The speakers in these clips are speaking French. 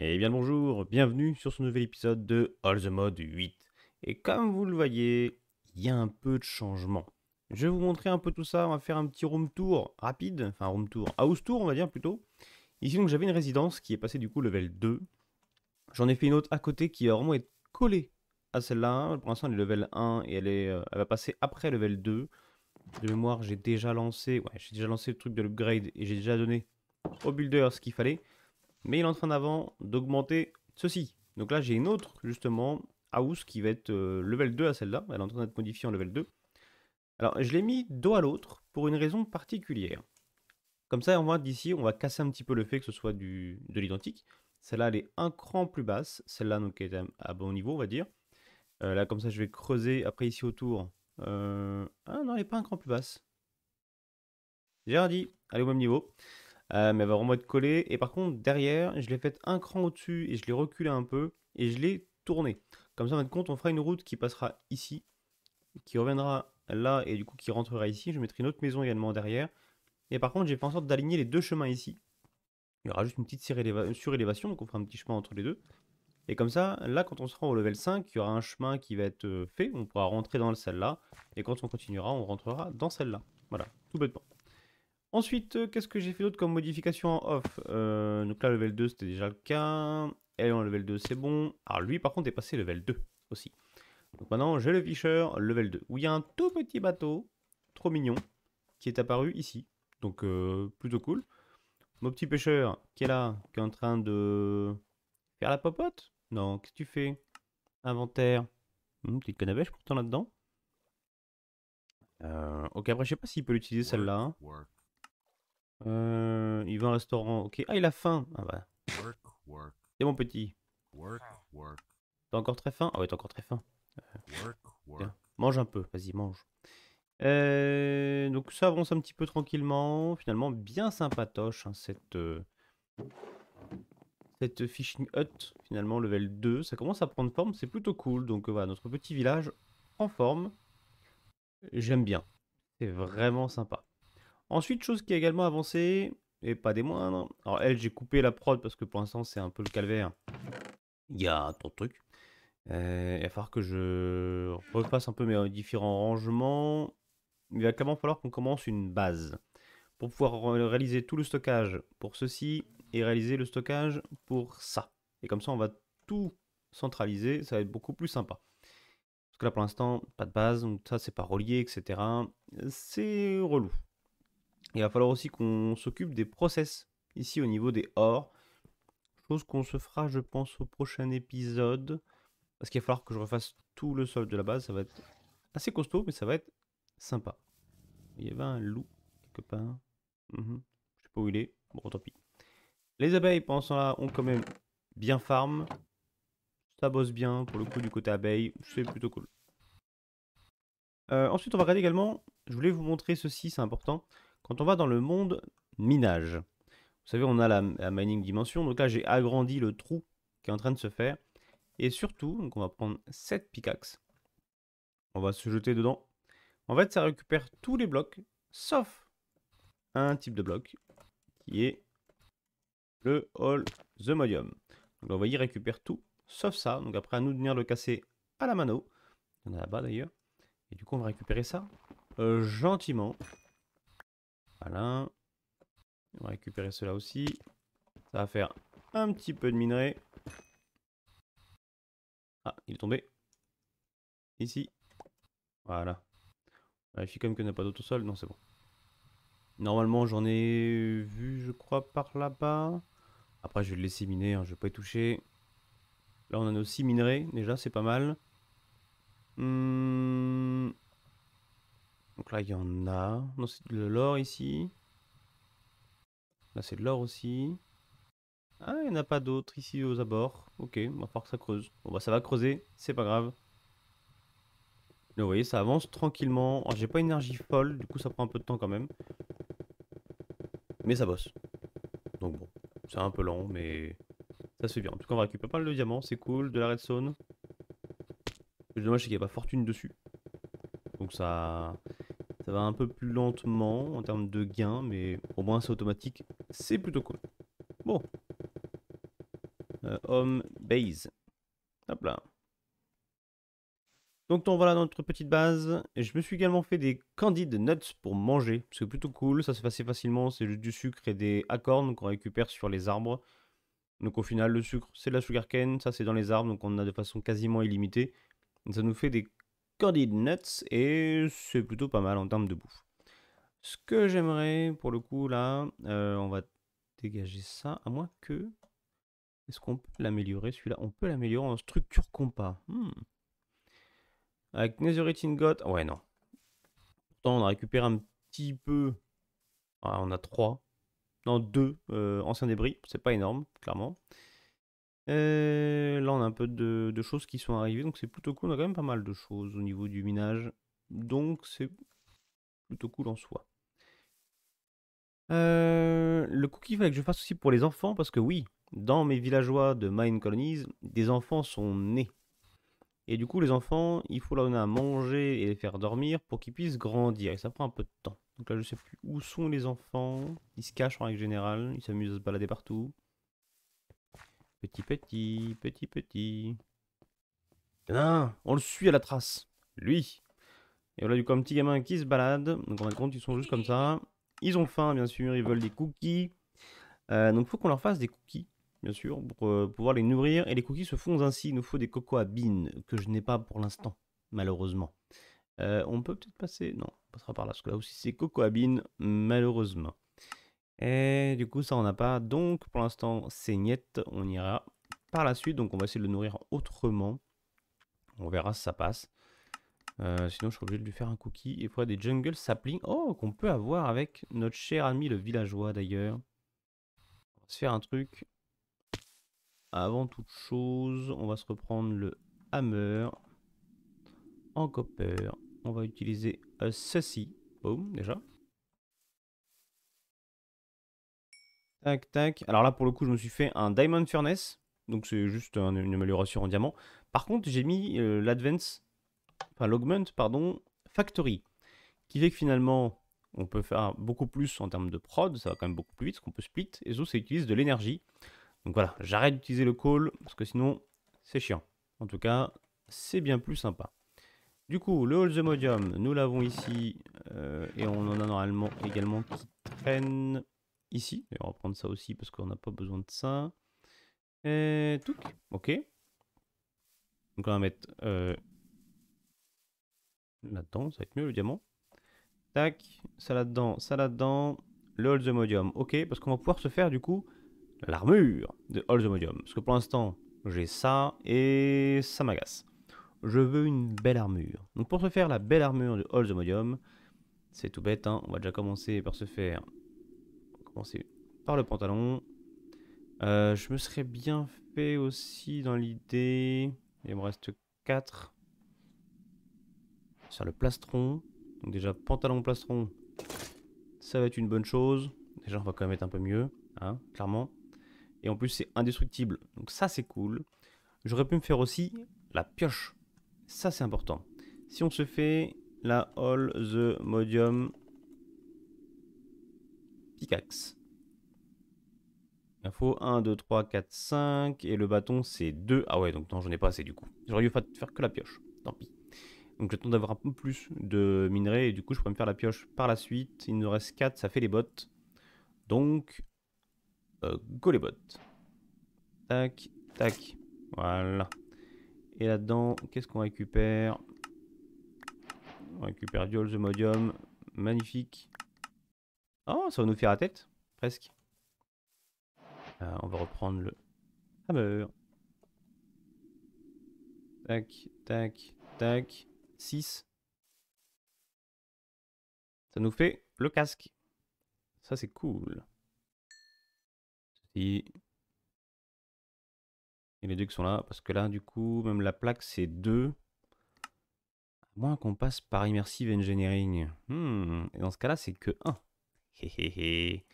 Et eh bien bonjour, bienvenue sur ce nouvel épisode de All the Mode 8. Et comme vous le voyez, il y a un peu de changement. Je vais vous montrer un peu tout ça, on va faire un petit room tour rapide, enfin room tour, house tour on va dire plutôt. Ici donc j'avais une résidence qui est passée du coup level 2. J'en ai fait une autre à côté qui va vraiment être collée à celle-là. Pour l'instant elle est level 1 et elle, est, euh, elle va passer après level 2. De mémoire j'ai déjà lancé, ouais j'ai déjà lancé le truc de l'upgrade et j'ai déjà donné au builder ce qu'il fallait mais il est en train d'avant d'augmenter ceci. Donc là, j'ai une autre, justement, house qui va être euh, level 2 à celle-là. Elle est en train d'être modifiée en level 2. Alors, je l'ai mis dos à l'autre pour une raison particulière. Comme ça, on va d'ici, on va casser un petit peu le fait que ce soit du, de l'identique. Celle-là, elle est un cran plus basse. Celle-là, donc, est à bon niveau, on va dire. Euh, là, comme ça, je vais creuser. Après, ici, autour. Euh, ah non, elle n'est pas un cran plus basse. J'ai rien dit. Elle est au même niveau. Euh, mais elle va vraiment être collée. Et par contre, derrière, je l'ai fait un cran au-dessus et je l'ai reculé un peu et je l'ai tourné Comme ça, en va compte, on fera une route qui passera ici, qui reviendra là et du coup qui rentrera ici. Je mettrai une autre maison également derrière. Et par contre, j'ai fait en sorte d'aligner les deux chemins ici. Il y aura juste une petite surélévation, donc on fera un petit chemin entre les deux. Et comme ça, là, quand on sera au level 5, il y aura un chemin qui va être euh, fait. On pourra rentrer dans celle-là. Et quand on continuera, on rentrera dans celle-là. Voilà, tout bêtement. Ensuite, euh, qu'est-ce que j'ai fait d'autre comme modification en off euh, Donc là, level 2, c'était déjà le cas. Elle en level 2, c'est bon. Alors lui, par contre, est passé level 2 aussi. Donc maintenant, j'ai le pêcheur level 2, où il y a un tout petit bateau, trop mignon, qui est apparu ici. Donc euh, plutôt cool. Mon petit pêcheur qui est là, qui est en train de faire la popote. Non, qu'est-ce que tu fais Inventaire. Une hmm, petite canne à pêche pourtant là-dedans. ok, après, je sais pas s'il peut l'utiliser celle-là. Hein. Euh, il va à un restaurant. Ok. Ah, il a faim. Ah bah. C'est mon petit. Ah. T'es encore très faim Ah ouais, t'es encore très faim. Euh, mange un peu. Vas-y, mange. Euh, donc ça avance un petit peu tranquillement. Finalement, bien sympatoche hein, cette cette fishing hut. Finalement, level 2. Ça commence à prendre forme. C'est plutôt cool. Donc voilà, notre petit village prend forme. J'aime bien. C'est vraiment sympa. Ensuite, chose qui est également avancée, et pas des moindres. Alors elle, j'ai coupé la prod parce que pour l'instant, c'est un peu le calvaire. Il y a trop de trucs. Euh, il va falloir que je repasse un peu mes différents rangements. Il va clairement falloir qu'on commence une base. Pour pouvoir réaliser tout le stockage pour ceci et réaliser le stockage pour ça. Et comme ça, on va tout centraliser. Ça va être beaucoup plus sympa. Parce que là, pour l'instant, pas de base. Donc ça, c'est pas relié, etc. C'est relou il va falloir aussi qu'on s'occupe des process ici au niveau des ors. Chose qu'on se fera, je pense, au prochain épisode. Parce qu'il va falloir que je refasse tout le sol de la base. Ça va être assez costaud, mais ça va être sympa. Il y avait un loup quelque part. Je mhm. Je sais pas où il est. Bon, tant pis. Les abeilles, pendant là ont quand même bien farm. Ça bosse bien pour le coup du côté abeille. C'est plutôt cool. Euh, ensuite, on va regarder également. Je voulais vous montrer ceci, c'est important. Quand on va dans le monde minage, vous savez, on a la, mining dimension. Donc là, j'ai agrandi le trou qui est en train de se faire. Et surtout, donc on va prendre cette pickaxe. On va se jeter dedans. En fait, ça récupère tous les blocs, sauf un type de bloc, qui est le All the Modium. Donc on va y récupère tout, sauf ça. Donc après, à nous de venir le casser à la mano. on y a là-bas d'ailleurs. Et du coup, on va récupérer ça euh, gentiment. Voilà. On va récupérer cela aussi. Ça va faire un petit peu de minerai. Ah, il est tombé. Ici. Voilà. Vérifie quand même qu'il n'y a pas d'autosol. Non, c'est bon. Normalement, j'en ai vu, je crois, par là-bas. Après, je vais le laisser miner, je hein, je vais pas y toucher. Là, on en a aussi minerai, déjà, c'est pas mal. Hum... Donc là, il y en a. Non, c'est de l'or ici. Là, c'est de l'or aussi. Ah, il n'y en a pas d'autres ici aux abords. Ok, on va voir que ça creuse. Bon, bah ça va creuser, c'est pas grave. vous voyez, ça avance tranquillement. Oh, j'ai pas une énergie folle, du coup, ça prend un peu de temps quand même. Mais ça bosse. Donc bon, c'est un peu lent, mais ça se vient. bien. En tout cas, on récupère pas mal de diamants, c'est cool. De la redstone. Le dommage, c'est qu'il n'y a pas fortune dessus. Donc ça... Ça va un peu plus lentement en termes de gains mais au moins c'est automatique. C'est plutôt cool. Bon. Euh, home base. Hop là. Donc on voilà notre petite base. Et je me suis également fait des candied nuts pour manger. C'est plutôt cool, ça se fait assez facilement. C'est juste du sucre et des acornes qu'on récupère sur les arbres. Donc au final, le sucre, c'est de la sugarcane. Ça, c'est dans les arbres, donc on a de façon quasiment illimitée. ça nous fait des Nuts et c'est plutôt pas mal en termes de bouffe. Ce que j'aimerais pour le coup là, euh, on va dégager ça, à moins que. Est-ce qu'on peut l'améliorer celui-là On peut l'améliorer en structure compas. Hmm. Avec Netherite Got. Ouais, non. Pourtant, on a récupéré un petit peu. Ah, on a trois. Non, deux euh, anciens débris. C'est pas énorme, clairement. Euh, là, on a un peu de, choses qui sont arrivées, donc c'est plutôt cool. On a quand même pas mal de choses au niveau du minage, donc c'est plutôt cool en soi. Euh, le cookie, il fallait que je fasse aussi pour les enfants, parce que oui, dans mes villageois de Mine Colonies, des enfants sont nés. Et du coup, les enfants, il faut leur donner à manger et les faire dormir pour qu'ils puissent grandir. Et ça prend un peu de temps. Donc là, je sais plus où sont les enfants. Ils se cachent en règle générale. Ils s'amusent à se balader partout. Petit, petit, petit, petit. Non, on le suit à la trace. Lui. Et voilà du coup un petit gamin qui se balade. Donc on a compte, ils sont juste comme ça. Ils ont faim, bien sûr, ils veulent des cookies. Euh, donc il faut qu'on leur fasse des cookies, bien sûr, pour euh, pouvoir les nourrir. Et les cookies se font ainsi. Il nous faut des cocoa beans, que je n'ai pas pour l'instant, malheureusement. Euh, on peut peut-être passer... Non, on passera par là, parce que là aussi c'est cocoa beans, malheureusement. Et du coup, ça, on n'a pas. Donc, pour l'instant, c'est net. On ira par la suite. Donc, on va essayer de le nourrir autrement. On verra si ça passe. Euh, sinon, je suis obligé de lui faire un cookie. il faudrait des jungles saplings. Oh, qu'on peut avoir avec notre cher ami le villageois, d'ailleurs. On va se faire un truc. Avant toute chose, on va se reprendre le hammer. En copper. On va utiliser euh, ceci. Boom, déjà. Tac, tac. Alors là, pour le coup, je me suis fait un Diamond Furnace. Donc c'est juste une amélioration en diamant. Par contre, j'ai mis euh, l'Advance, enfin l'Augment, pardon, Factory. Qui fait que finalement, on peut faire beaucoup plus en termes de prod. Ça va quand même beaucoup plus vite, parce qu'on peut split. Et ça, ça utilise de l'énergie. Donc voilà, j'arrête d'utiliser le call, parce que sinon, c'est chiant. En tout cas, c'est bien plus sympa. Du coup, le Hall the Modium, nous l'avons ici. Euh, et on en a normalement également qui traîne ici. Et on va prendre ça aussi parce qu'on n'a pas besoin de ça. Et tout. Ok. Donc on va mettre euh, là-dedans, ça va être mieux le diamant. Tac, ça là-dedans, ça là-dedans. Le All the Modium. Ok, parce qu'on va pouvoir se faire du coup l'armure de All the Modium. Parce que pour l'instant, j'ai ça et ça m'agace. Je veux une belle armure. Donc pour se faire la belle armure de All the Modium, c'est tout bête, hein. on va déjà commencer par se faire par le pantalon. Euh, je me serais bien fait aussi dans l'idée. Il me reste 4. Sur le plastron. déjà, pantalon plastron. Ça va être une bonne chose. Déjà, on va quand même être un peu mieux. Hein, clairement. Et en plus, c'est indestructible. Donc ça, c'est cool. J'aurais pu me faire aussi la pioche. Ça, c'est important. Si on se fait la All the Modium Pickaxe faut 1, 2, 3, 4, 5. Et le bâton, c'est 2. Ah ouais, donc non, j'en ai pas assez du coup. J'aurais de faire que la pioche. Tant pis. Donc j'attends d'avoir un peu plus de minerais. Et du coup, je pourrais me faire la pioche par la suite. Il nous reste 4, ça fait les bottes. Donc, euh, go les bottes. Tac, tac. Voilà. Et là-dedans, qu'est-ce qu'on récupère On récupère du the Modium. Magnifique. Oh, ça va nous faire la tête. Presque. Euh, on va reprendre le hammer. Tac, tac, tac. 6. Ça nous fait le casque. Ça, c'est cool. Et les deux qui sont là, parce que là, du coup, même la plaque, c'est 2. À moins qu'on passe par Immersive Engineering. Hmm. Et dans ce cas-là, c'est que 1. hé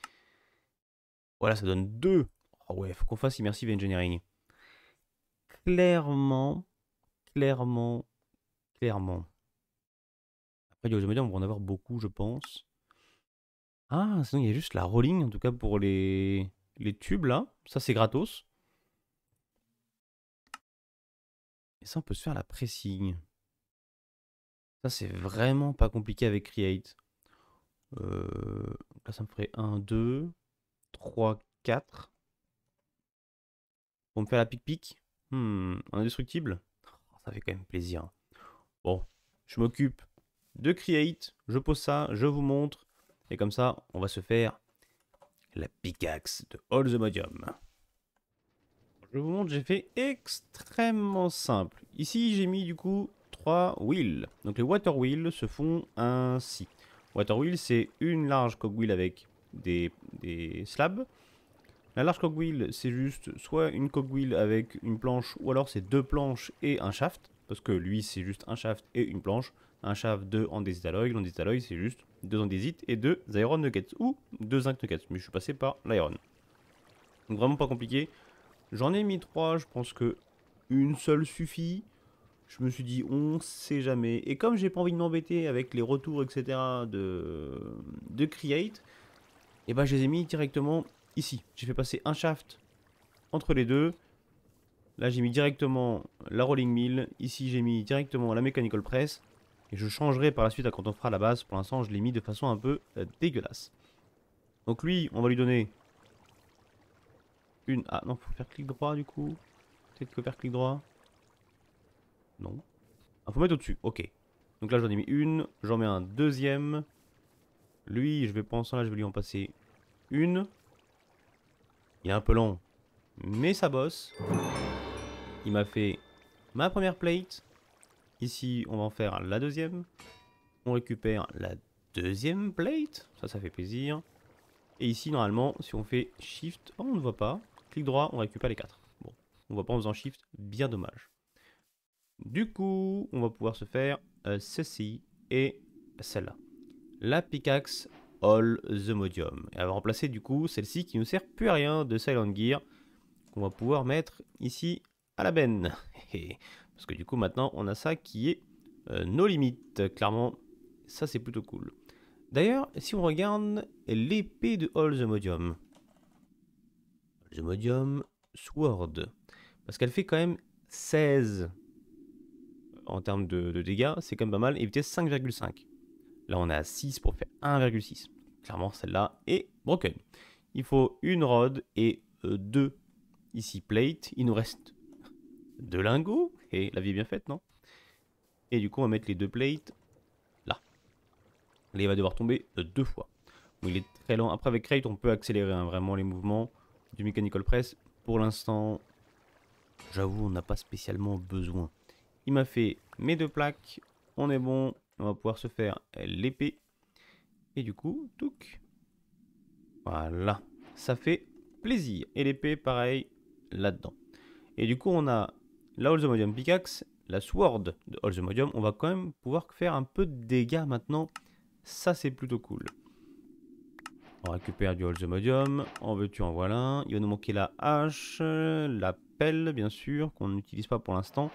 voilà, ça donne 2. Oh ah ouais, faut qu'on fasse Immersive Engineering. Clairement, clairement, clairement. Après, les on va en avoir beaucoup, je pense. Ah, sinon, il y a juste la rolling, en tout cas pour les, les tubes, là. Ça, c'est gratos. Et ça, on peut se faire la pressing. Ça, c'est vraiment pas compliqué avec Create. Euh, là, ça me ferait 1, 2. 3, 4. On me faire la pique-pique. Hmm, indestructible. Oh, ça fait quand même plaisir. Bon, je m'occupe de Create. Je pose ça, je vous montre. Et comme ça, on va se faire la pickaxe de All the Modium. Je vous montre, j'ai fait extrêmement simple. Ici, j'ai mis du coup 3 wheels. Donc les water wheels se font ainsi. Water wheel, c'est une large cogwheel avec des, slabs. La large cogwheel, c'est juste soit une cogwheel avec une planche, ou alors c'est deux planches et un shaft, parce que lui, c'est juste un shaft et une planche. Un shaft, deux andésite alloy, l'andésite alloy, c'est juste deux andésite et deux iron nuggets, ou deux zinc nuggets, mais je suis passé par l'iron. Donc vraiment pas compliqué. J'en ai mis trois, je pense que une seule suffit. Je me suis dit, on sait jamais. Et comme j'ai pas envie de m'embêter avec les retours, etc. de, de Create, et bah je les ai mis directement ici. J'ai fait passer un shaft entre les deux. Là j'ai mis directement la rolling mill, ici j'ai mis directement la mechanical press. Et je changerai par la suite à quand on fera la base. Pour l'instant je l'ai mis de façon un peu euh, dégueulasse. Donc lui on va lui donner une... Ah non faut faire clic droit du coup. Peut-être que faire clic droit. Non. Ah faut mettre au dessus, ok. Donc là j'en ai mis une, j'en mets un deuxième. Lui, je vais penser là, je vais lui en passer une. Il est un peu long, mais ça bosse. Il m'a fait ma première plate. Ici, on va en faire la deuxième. On récupère la deuxième plate. Ça, ça fait plaisir. Et ici, normalement, si on fait Shift, on ne voit pas. Clic droit, on récupère les quatre. Bon, on ne voit pas en faisant Shift, bien dommage. Du coup, on va pouvoir se faire euh, ceci et celle-là la pickaxe All the Modium. Et elle va remplacer du coup celle-ci qui ne sert plus à rien de Silent Gear, qu'on va pouvoir mettre ici à la benne. Parce que du coup maintenant on a ça qui est euh, nos limites, clairement ça c'est plutôt cool. D'ailleurs, si on regarde l'épée de All the Modium, All the Modium Sword, parce qu'elle fait quand même 16 en termes de, de dégâts, c'est quand même pas mal, et vitesse 5,5. Là, on a 6 pour faire 1,6. Clairement, celle-là est broken. Il faut une rod et euh, deux ici plate. Il nous reste deux lingots. Et la vie est bien faite, non Et du coup, on va mettre les deux plates là. Là, il va devoir tomber euh, deux fois. il est très lent. Après, avec Crate, on peut accélérer hein, vraiment les mouvements du Mechanical Press. Pour l'instant, j'avoue, on n'a pas spécialement besoin. Il m'a fait mes deux plaques. On est bon. On va pouvoir se faire l'épée. Et du coup, touc. Voilà. Ça fait plaisir. Et l'épée, pareil, là-dedans. Et du coup, on a la modium Pickaxe, la Sword de modium On va quand même pouvoir faire un peu de dégâts maintenant. Ça, c'est plutôt cool. On récupère du modium, En veux-tu, en voilà. Il va nous manquer la hache, la pelle, bien sûr, qu'on n'utilise pas pour l'instant.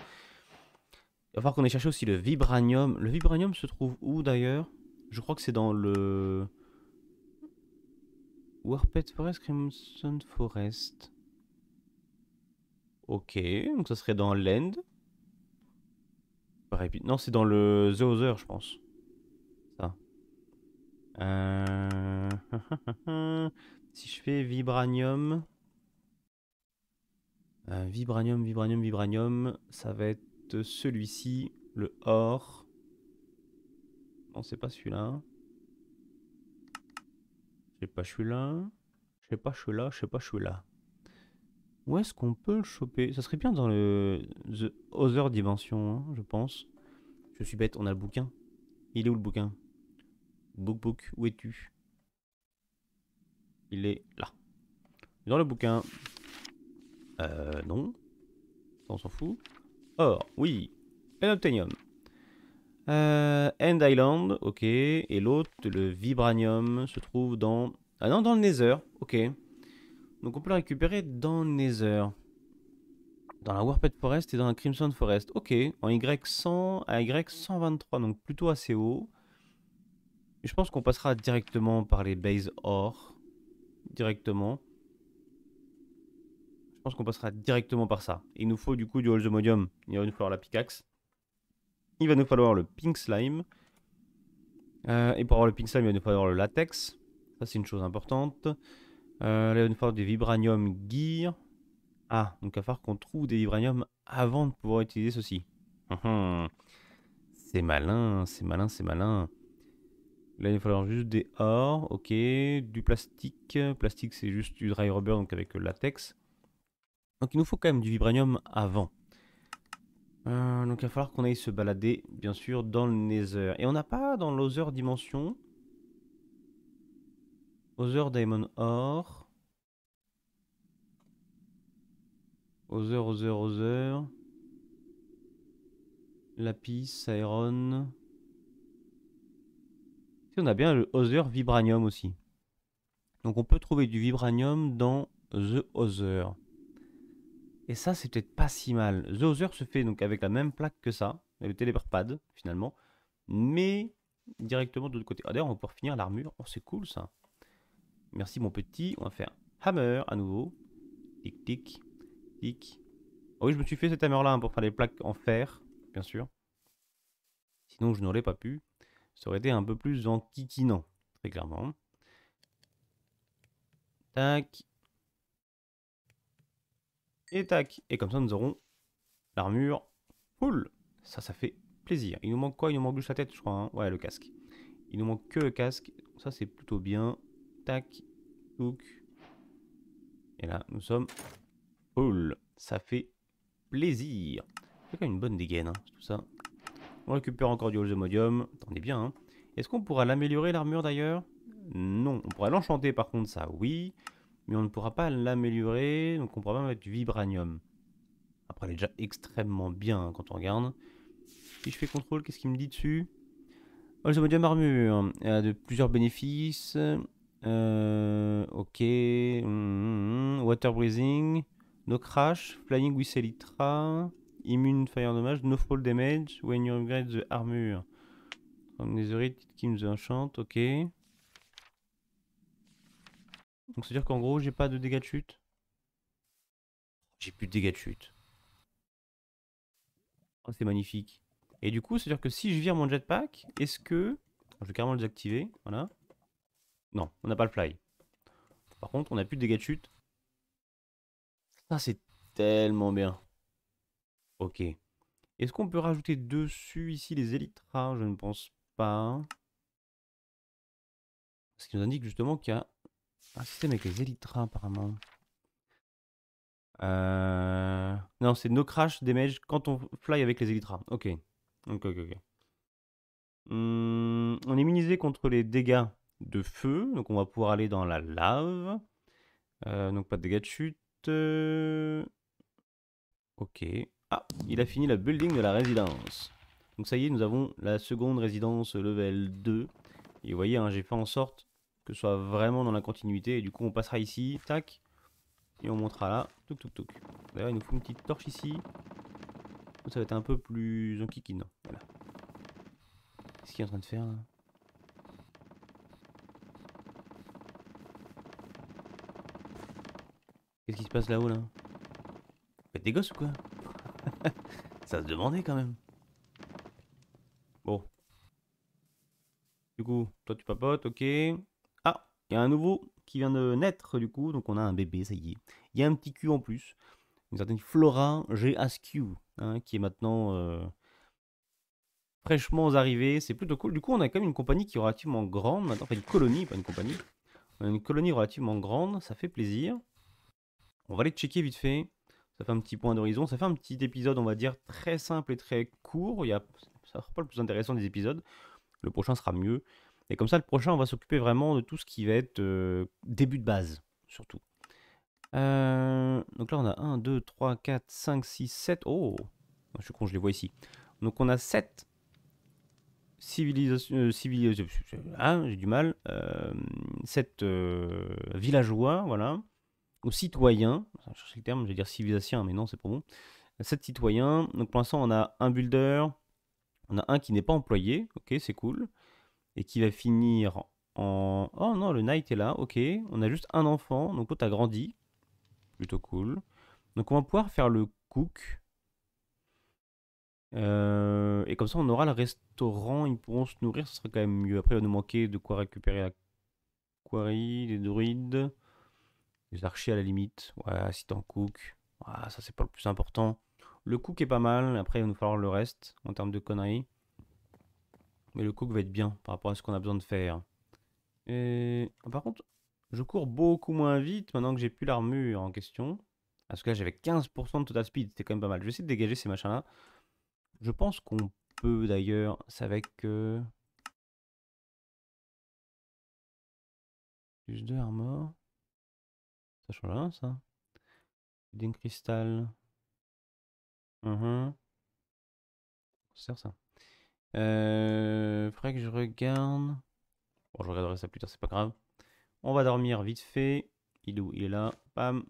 Il va falloir qu'on ait cherché aussi le vibranium. Le vibranium se trouve où d'ailleurs Je crois que c'est dans le... Warped Forest, Crimson Forest. Ok, donc ça serait dans l'End. Non, c'est dans le The Other, je pense. Ça. Euh, si je fais Vibranium... Euh, vibranium, Vibranium, Vibranium, ça va être celui-ci, le or. Non, c'est pas celui-là. Je sais pas celui-là. Je sais pas celui-là, je sais pas celui-là. Où est-ce qu'on peut le choper Ça serait bien dans le The Other Dimension, hein, je pense. Je suis bête, on a le bouquin. Il est où le bouquin Book Book, où es-tu Il est là. Dans le bouquin. Euh, non. On s'en fout. Or, oui. Un obtainium. Euh, End Island, ok. Et l'autre, le vibranium, se trouve dans... Ah non, dans le Nether, ok. Donc on peut le récupérer dans le Nether. Dans la Warped Forest et dans la Crimson Forest. Ok, en Y100 à Y123, donc plutôt assez haut. Je pense qu'on passera directement par les bases or. Directement. Je pense qu'on passera directement par ça. Il nous faut du coup du Hall Il va nous falloir la pickaxe. Il va nous falloir le Pink Slime. Euh, et pour avoir le Pink Slime, il va nous falloir le latex. Ça, c'est une chose importante. Euh, là, il va nous falloir des Vibranium Gear. Ah, donc va falloir qu'on trouve des Vibranium avant de pouvoir utiliser ceci. Hum, hum. c'est malin, c'est malin, c'est malin. Là, il va falloir juste des ors, ok, du plastique. Plastique, c'est juste du dry rubber, donc avec le latex. Donc il nous faut quand même du vibranium avant. Euh, donc il va falloir qu'on aille se balader, bien sûr, dans le Nether. Et on n'a pas dans l'Other Dimension. Other Diamond Ore. Other, Other, Other. Lapis, Iron. Et on a bien le Other Vibranium aussi. Donc on peut trouver du vibranium dans The Other. Et ça, c'est peut-être pas si mal. The Other se fait donc avec la même plaque que ça, le Pad, finalement, mais directement de l'autre côté. Ah, D'ailleurs, on va pouvoir finir l'armure. Oh, c'est cool ça. Merci mon petit. On va faire Hammer à nouveau. Tic, tic, tic. Ah oui, je me suis fait cette hammer là hein, pour faire les plaques en fer, bien sûr. Sinon, je n'aurais pas pu. Ça aurait été un peu plus en très clairement. Tac et tac. Et comme ça, nous aurons l'armure cool. Ça, ça fait plaisir. Il nous manque quoi Il nous manque juste la tête, je crois. Hein. ouais, le casque. Il nous manque que le casque. Ça, c'est plutôt bien. Tac. Look. Et là, nous sommes Oul, Ça fait plaisir. C'est quand même une bonne dégaine, hein, tout ça. On récupère encore du T'en Attendez bien. Hein. Est-ce qu'on pourra l'améliorer, l'armure, d'ailleurs Non. On pourrait l'enchanter, par contre, ça, oui mais on ne pourra pas l'améliorer, donc on pourra pas mettre du vibranium. Après, elle est déjà extrêmement bien hein, quand on regarde. Si je fais contrôle, qu'est-ce qu'il me dit dessus Oh, the modium armure. Elle a de plusieurs bénéfices. Euh, ok. Hum, hum, hum. water breathing. No crash. Flying with Elytra. Immune fire damage. No fall damage. When you upgrade the armure. From the qui nous enchant. Ok. Donc c'est à dire qu'en gros j'ai pas de dégâts de chute. J'ai plus de dégâts de chute. Oh, c'est magnifique. Et du coup, c'est-à-dire que si je vire mon jetpack, est-ce que... Je vais carrément le désactiver, voilà. Non, on n'a pas le fly. Par contre, on n'a plus de dégâts de chute. Ça, c'est tellement bien. Ok. Est-ce qu'on peut rajouter dessus ici les élytras Je ne pense pas. Ce qui nous indique justement qu'il y a un système avec les élytras apparemment. Euh... Non, c'est nos no des damage quand on fly avec les élytras. Ok. Ok, ok, hmm, on est immunisé contre les dégâts de feu. Donc on va pouvoir aller dans la lave. Euh, donc pas de dégâts de chute. Euh, ok. Ah, il a fini la building de la résidence. Donc ça y est, nous avons la seconde résidence level 2. Et vous voyez, hein, j'ai fait en sorte soit vraiment dans la continuité. Et du coup, on passera ici, tac, et on montera là, touc touc touc. D'ailleurs, il nous faut une petite torche ici. Ça va être un peu plus enquiquinant. Voilà. Qu'est-ce qu'il est en train de faire là Qu'est-ce qui se passe là-haut là, Faites des gosses ou quoi Ça se demandait quand même. Bon. Du coup, toi tu papotes, ok. Il y a un nouveau qui vient de naître, du coup, donc on a un bébé, ça y est. Il y a un petit cul en plus, une certaine Flora G. Askew, hein, qui est maintenant euh, fraîchement arrivée, C'est plutôt cool. Du coup, on a quand même une compagnie qui est relativement grande, maintenant, enfin une colonie, pas une compagnie. une colonie relativement grande, ça fait plaisir. On va aller checker vite fait. Ça fait un petit point d'horizon. Ça fait un petit épisode, on va dire, très simple et très court. Il y a... Ça sera pas le plus intéressant des épisodes. Le prochain sera mieux. Et comme ça, le prochain, on va s'occuper vraiment de tout ce qui va être euh, début de base, surtout. Euh, donc là, on a 1, 2, 3, 4, 5, 6, 7. Oh Je suis con, je les vois ici. Donc on a 7 civilisations. Euh, ah, j'ai du mal. 7 villageois, voilà. Ou citoyens. Je cherche le terme, je vais dire civilisation, mais non, c'est pas bon. 7 citoyens. Donc pour l'instant, on a un builder. On a un qui n'est pas employé. Ok, c'est cool et qui va finir en... Oh non, le knight est là, ok. On a juste un enfant, donc l'autre a grandi. Plutôt cool. Donc on va pouvoir faire le cook. Euh, et comme ça, on aura le restaurant, ils pourront se nourrir, ce sera quand même mieux. Après, il va nous manquer de quoi récupérer la quarry, les druides, les archers à la limite. Ouais, si t'en cook. Ah, ça, c'est pas le plus important. Le cook est pas mal, après, il va nous falloir le reste en termes de conneries. Mais le cook va être bien par rapport à ce qu'on a besoin de faire. Et... Par contre, je cours beaucoup moins vite maintenant que j'ai plus l'armure en question. Parce que là, j'avais 15% de total speed, c'était quand même pas mal. Je vais essayer de dégager ces machins-là. Je pense qu'on peut d'ailleurs, c'est avec... Plus de armor. Ça change rien ça. D'un cristal. Uh mmh. ça, sert ça. Euh, que je regarde. Bon, je regarderai ça plus tard, c'est pas grave. On va dormir vite fait. Il où il est là. Bam,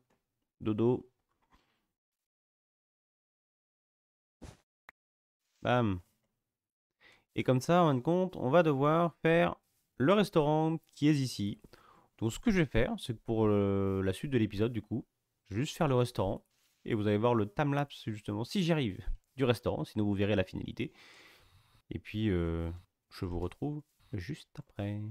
Dodo. Bam. Et comme ça, en fin de compte, on va devoir faire le restaurant qui est ici. Donc ce que je vais faire, c'est que pour euh, la suite de l'épisode, du coup, je vais juste faire le restaurant. Et vous allez voir le timelapse, justement, si j'y arrive, du restaurant. Sinon, vous verrez la finalité. Et puis, euh, je vous retrouve juste après.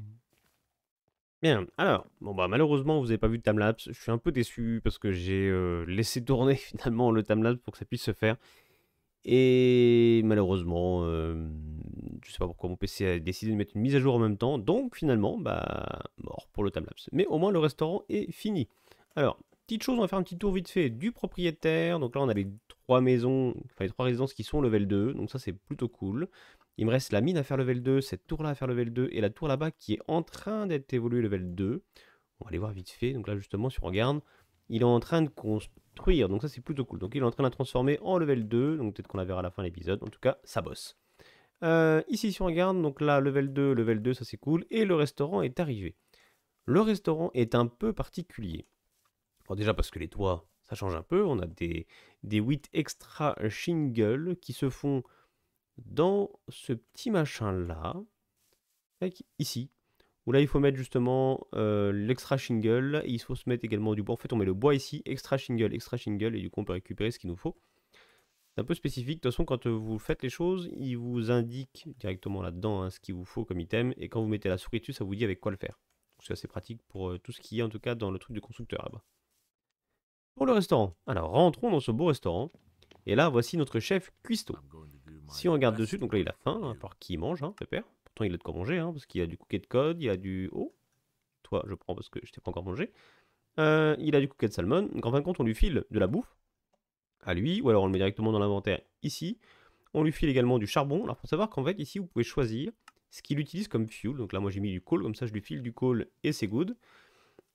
Bien, alors, bon bah malheureusement vous n'avez pas vu de timelapse, je suis un peu déçu parce que j'ai euh, laissé tourner finalement le timelapse pour que ça puisse se faire. Et malheureusement, je euh, je sais pas pourquoi mon PC a décidé de mettre une mise à jour en même temps, donc finalement, bah mort pour le timelapse. Mais au moins le restaurant est fini. Alors, petite chose, on va faire un petit tour vite fait du propriétaire. Donc là on a les trois maisons, enfin les trois résidences qui sont level 2, donc ça c'est plutôt cool. Il me reste la mine à faire level 2, cette tour-là à faire level 2 et la tour là-bas qui est en train d'être évoluée level 2. On va aller voir vite fait. Donc là, justement, si on regarde, il est en train de construire. Donc ça, c'est plutôt cool. Donc il est en train de la transformer en level 2. Donc peut-être qu'on la verra à la fin de l'épisode. En tout cas, ça bosse. Euh, ici, si on regarde, donc là, level 2, level 2, ça c'est cool. Et le restaurant est arrivé. Le restaurant est un peu particulier. Bon, déjà parce que les toits, ça change un peu. On a des, des 8 extra shingles qui se font dans ce petit machin là, ici, où là il faut mettre justement euh, l'extra shingle, et il faut se mettre également du bois. En fait on met le bois ici, extra shingle, extra shingle, et du coup on peut récupérer ce qu'il nous faut. C'est un peu spécifique, de toute façon quand vous faites les choses, il vous indique directement là-dedans hein, ce qu'il vous faut comme item, et quand vous mettez la souris dessus, ça vous dit avec quoi le faire. C'est assez pratique pour euh, tout ce qui est en tout cas dans le truc du constructeur là-bas. Pour le restaurant, alors rentrons dans ce beau restaurant, et là voici notre chef cuistot. Bah, si on regarde dessus, donc là il a faim, hein, par qui mange, hein, pépère. Pourtant il a de quoi manger, hein, parce qu'il y a du cookie de code, il y a du... Oh Toi, je prends parce que je t'ai pas encore mangé. Euh, il a du cookie de salmon. Donc en fin de compte, on lui file de la bouffe à lui, ou alors on le met directement dans l'inventaire ici. On lui file également du charbon. Alors faut savoir qu'en fait, ici, vous pouvez choisir ce qu'il utilise comme fuel. Donc là, moi j'ai mis du coal, comme ça je lui file du coal et c'est good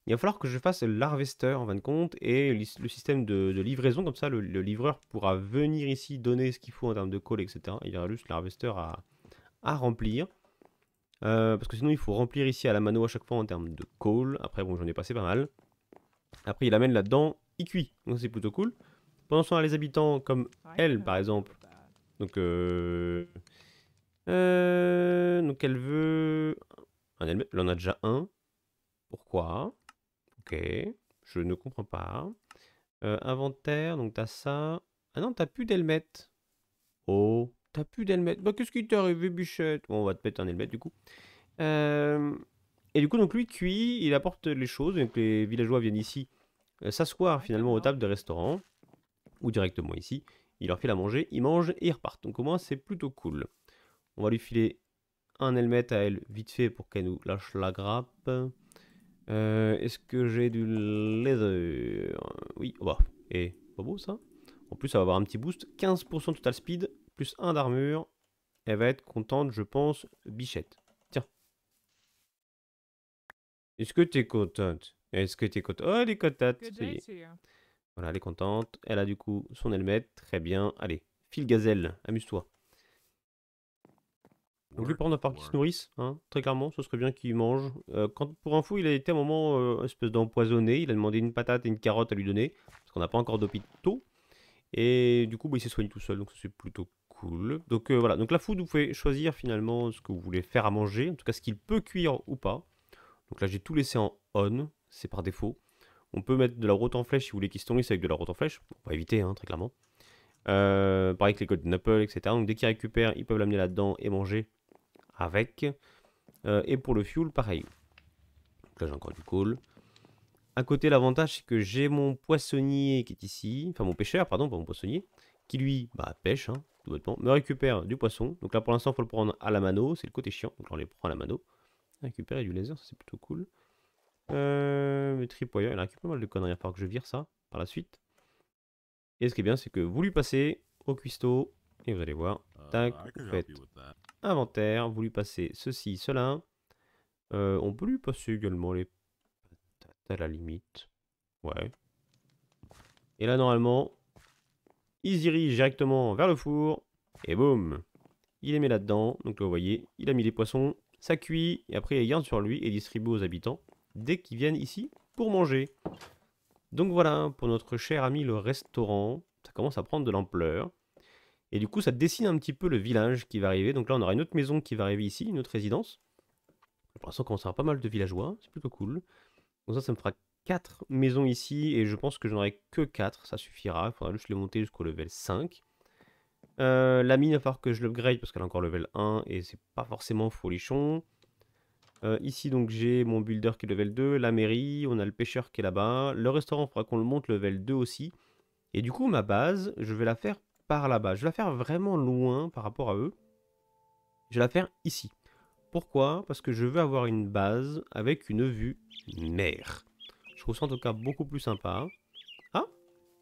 il va falloir que je fasse l'harvester en fin de compte et le système de, livraison, comme ça le, livreur pourra venir ici donner ce qu'il faut en termes de call, etc. Il y aura juste l'harvester à, remplir. Euh, parce que sinon il faut remplir ici à la mano à chaque fois en termes de call. Après bon j'en ai passé pas mal. Après il amène là-dedans il cuit. donc c'est plutôt cool. Pendant ce temps les habitants comme elle euh, par exemple. Bah, donc euh, donc elle veut... elle en a déjà un. Pourquoi Ok, je ne comprends pas. Euh, inventaire, donc t'as ça. Ah non, t'as plus d'helmet. Oh, t'as plus d'helmet. Bah, qu'est-ce qui t'est arrivé, bichette Bon, on va te mettre un helmet du coup. Euh, et du coup, donc lui cuit, il apporte les choses. Donc les villageois viennent ici euh, s'asseoir ah, finalement aux tables de restaurant. ou directement ici. Il leur fait la manger, ils mangent et ils repartent. Donc au moins, c'est plutôt cool. On va lui filer un helmet à elle vite fait pour qu'elle nous lâche la grappe. Euh, est-ce que j'ai du leather Oui, oh bah, et pas beau ça. En plus, ça va avoir un petit boost. 15% total speed, plus 1 d'armure. Elle va être contente, je pense, Bichette. Tiens. Est-ce que t'es contente Est-ce que t'es contente Oh, elle est contente. Hein. Voilà, elle est contente. Elle a du coup son helmet. Très bien. Allez, file gazelle, amuse-toi. Donc lui, par va falloir qu'il se nourrisse, très clairement, ce serait bien qu'il mange. Euh, quand, pour info, il a été un moment euh, espèce d'empoisonné, il a demandé une patate et une carotte à lui donner, parce qu'on n'a pas encore d'hôpitaux. Et du coup, bah, il s'est soigné tout seul, donc c'est plutôt cool. Donc euh, voilà, donc la food, vous pouvez choisir finalement ce que vous voulez faire à manger, en tout cas ce qu'il peut cuire ou pas. Donc là, j'ai tout laissé en on, c'est par défaut. On peut mettre de la route en flèche si vous voulez qu'il se nourrisse avec de la route en flèche. On va éviter, hein, très clairement. pareil que les codes d'Apple, etc. Donc dès qu'il récupère, ils peuvent l'amener là-dedans et manger avec. Euh, et pour le fuel, pareil. là, j'ai encore du cool À côté, l'avantage, c'est que j'ai mon poissonnier qui est ici. Enfin, mon pêcheur, pardon, pas mon poissonnier. Qui lui, bah, pêche, hein, tout Me récupère du poisson. Donc là, pour l'instant, il faut le prendre à la mano. C'est le côté chiant. Donc on les prend à la mano. Récupérer du laser, c'est plutôt cool. le euh, tripoyer, il a récupéré pas mal de conneries. Il va que je vire ça par la suite. Et ce qui est bien, c'est que vous lui passez au cuistot. Et vous allez voir. Ah, tac, inventaire, vous lui passez ceci, cela. Euh, on peut lui passer également les patates à la limite. Ouais. Et là, normalement, il se dirige directement vers le four. Et boum Il les met là-dedans. Donc vous voyez, il a mis les poissons. Ça cuit. Et après, il garde sur lui et distribue aux habitants dès qu'ils viennent ici pour manger. Donc voilà, pour notre cher ami le restaurant, ça commence à prendre de l'ampleur. Et du coup, ça dessine un petit peu le village qui va arriver. Donc là, on aura une autre maison qui va arriver ici, une autre résidence. Pour l'instant, on sera pas mal de villageois. C'est plutôt cool. Donc ça, ça me fera 4 maisons ici. Et je pense que j'en aurai que 4. Ça suffira. Il faudra juste les monter jusqu'au level 5. Euh, la mine, il va falloir que je l'upgrade parce qu'elle est encore level 1 et c'est pas forcément folichon. Euh, ici, donc, j'ai mon builder qui est level 2, la mairie, on a le pêcheur qui est là-bas. Le restaurant, il faudra qu'on le monte level 2 aussi. Et du coup, ma base, je vais la faire par là-bas. Je vais la faire vraiment loin par rapport à eux. Je vais la faire ici. Pourquoi Parce que je veux avoir une base avec une vue mer. Je trouve ça en tout cas beaucoup plus sympa. Ah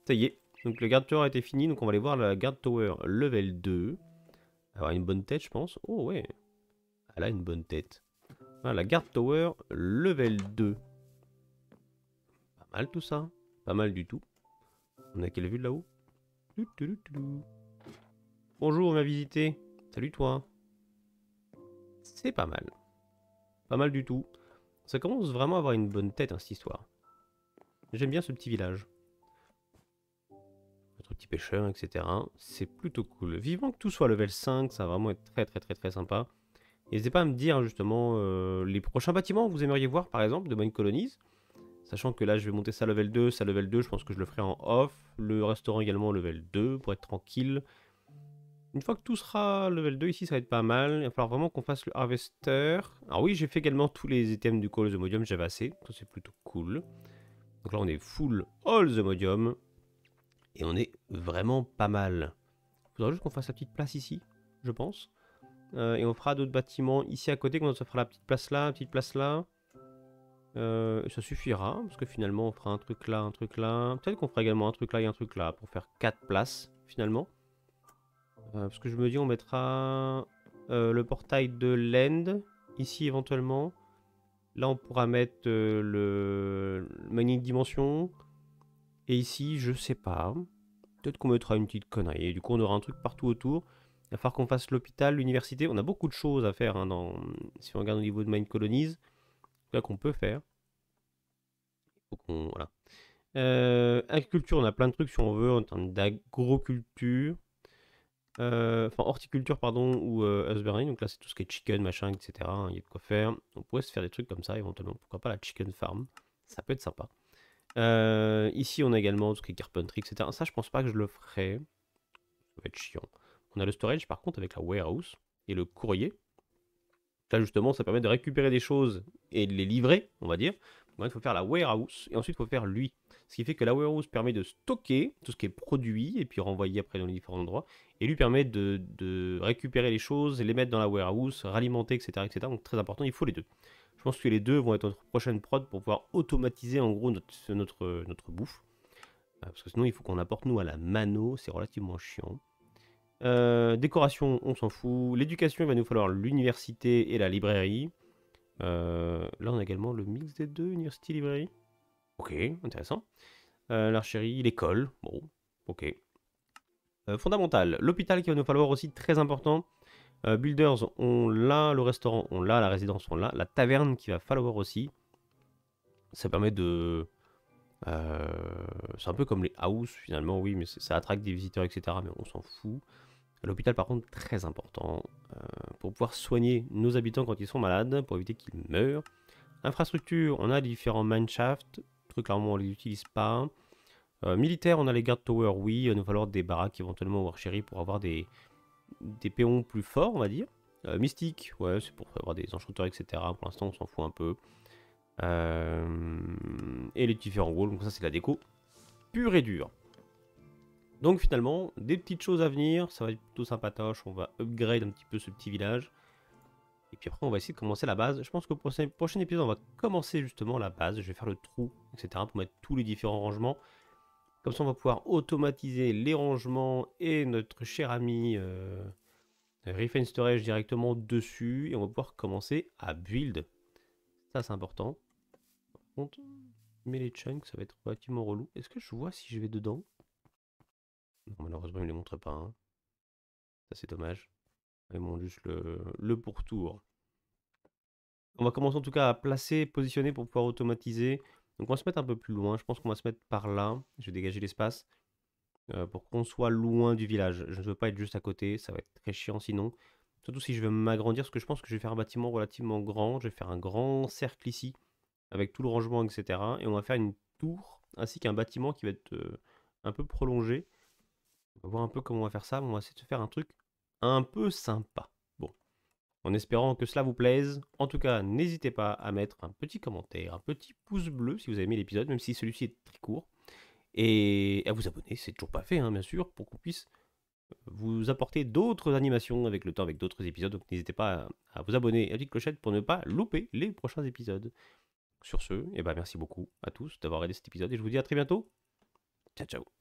Ça y est. Donc le garde tower a été fini. Donc on va aller voir la garde tower level 2. Avoir une bonne tête, je pense. Oh ouais. Elle a une bonne tête. la garde tower level 2. Pas mal tout ça. Pas mal du tout. On a quelle vue de là-haut Bonjour, on m'a visité. Salut toi. C'est pas mal. Pas mal du tout. Ça commence vraiment à avoir une bonne tête, hein, cette histoire. J'aime bien ce petit village. Notre petit pêcheur, etc. C'est plutôt cool. Vivement que tout soit level 5, ça va vraiment être très très très très sympa. N'hésitez pas à me dire justement euh, les prochains bâtiments que vous aimeriez voir, par exemple, de bonnes colonies. Sachant que là, je vais monter ça level 2, ça level 2, je pense que je le ferai en off. Le restaurant également level 2 pour être tranquille. Une fois que tout sera level 2 ici, ça va être pas mal. Il va falloir vraiment qu'on fasse le harvester. Alors oui, j'ai fait également tous les items du Call of the Modium, j'avais assez. c'est plutôt cool. Donc là, on est full All the Modium. Et on est vraiment pas mal. Il faudra juste qu'on fasse la petite place ici, je pense. Euh, et on fera d'autres bâtiments ici à côté, on se fera la petite place là, la petite place là. Euh, ça suffira, parce que finalement on fera un truc là, un truc là. Peut-être qu'on fera également un truc là et un truc là, pour faire 4 places, finalement. Euh, parce que je me dis, on mettra euh, le portail de l'End, ici éventuellement. Là, on pourra mettre le magnique dimension. Et ici, je sais pas. Peut-être qu'on mettra une petite connerie. Et du coup, on aura un truc partout autour. Il va falloir qu'on fasse l'hôpital, l'université. On a beaucoup de choses à faire hein, dans... si on regarde au niveau de Mind Colonies qu'on peut faire. Euh, agriculture, on a plein de trucs si on veut en termes d'agroculture. Euh, enfin, horticulture, pardon, ou euh, husbandry. Donc là, c'est tout ce qui est chicken, machin, etc. Il y a de quoi faire. On pourrait se faire des trucs comme ça éventuellement. Pourquoi pas la chicken farm Ça peut être sympa. ici, on a également tout ce qui est carpentry, etc. Ça, je pense pas que je le ferais Ça va être chiant. On a le storage, par contre, avec la warehouse et le courrier. Là, justement, ça permet de récupérer des choses et de les livrer, on va dire. il faut faire la warehouse et ensuite il faut faire lui. Ce qui fait que la warehouse permet de stocker tout ce qui est produit et puis renvoyer après dans les différents endroits. Et lui permet de, récupérer les choses, les mettre dans la warehouse, ralimenter, etc., etc. Donc très important, il faut les deux. Je pense que les deux vont être notre prochaine prod pour pouvoir automatiser en gros notre, notre bouffe. Euh, parce que sinon, il faut qu'on apporte nous à la mano, c'est relativement chiant. Euh, décoration, on s'en fout. L'éducation, il va nous falloir l'université et la librairie. Euh, là, on a également le mix des deux, université-librairie. Ok, intéressant. Euh, L'archerie, l'école. Bon, ok. Euh, fondamental, l'hôpital qui va nous falloir aussi très important. builders, on l'a. Le restaurant, on l'a. La résidence, on l'a. La taverne qui va falloir aussi. Ça permet de. c'est un peu comme les houses finalement, oui, mais ça attracte des visiteurs, etc. Mais on s'en fout. L'hôpital, par contre, très important euh, pour pouvoir soigner nos habitants quand ils sont malades, pour éviter qu'ils meurent. Infrastructure, on a différents mineshafts, trucs clairement on les utilise pas. Euh, militaire, on a les guard tower, oui, il va nous falloir des baraques éventuellement au chérie pour avoir des, péons plus forts, on va dire. Euh, mystique, ouais, c'est pour avoir des enchanteurs, etc. Pour l'instant, on s'en fout un peu. et les différents walls, donc ça c'est la déco pure et dure. Donc finalement, des petites choses à venir, ça va être plutôt sympatoche, on va upgrade un petit peu ce petit village. Et puis après, on va essayer de commencer la base. Je pense que pour prochain épisode, on va commencer justement la base. Je vais faire le trou, etc. pour mettre tous les différents rangements. Comme ça, on va pouvoir automatiser les rangements et notre cher ami euh, Refine Storage directement dessus. Et on va pouvoir commencer à build. Ça, c'est important. Par contre, mettre les chunks, ça va être relativement relou. Est-ce que je vois si je vais dedans malheureusement, il ne les montre pas. Hein. Ça, c'est dommage. Ils montre juste le, pourtour. On va commencer en tout cas à placer, positionner pour pouvoir automatiser. Donc on va se mettre un peu plus loin. Je pense qu'on va se mettre par là. Je vais dégager l'espace euh, pour qu'on soit loin du village. Je ne veux pas être juste à côté. Ça va être très chiant sinon. Surtout si je veux m'agrandir, parce que je pense que je vais faire un bâtiment relativement grand. Je vais faire un grand cercle ici avec tout le rangement, etc. Et on va faire une tour ainsi qu'un bâtiment qui va être euh, un peu prolongé. On va voir un peu comment on va faire ça. On va essayer de faire un truc un peu sympa. Bon, en espérant que cela vous plaise. En tout cas, n'hésitez pas à mettre un petit commentaire, un petit pouce bleu si vous avez aimé l'épisode, même si celui-ci est très court. Et à vous abonner, c'est toujours pas fait, hein, bien sûr, pour qu'on puisse euh, vous apporter d'autres animations avec le temps, avec d'autres épisodes. Donc n'hésitez pas à vous abonner à la petite clochette pour ne pas louper les prochains épisodes. Sur ce, eh ben, merci beaucoup à tous d'avoir aidé cet épisode et je vous dis à très bientôt. Ciao, ciao.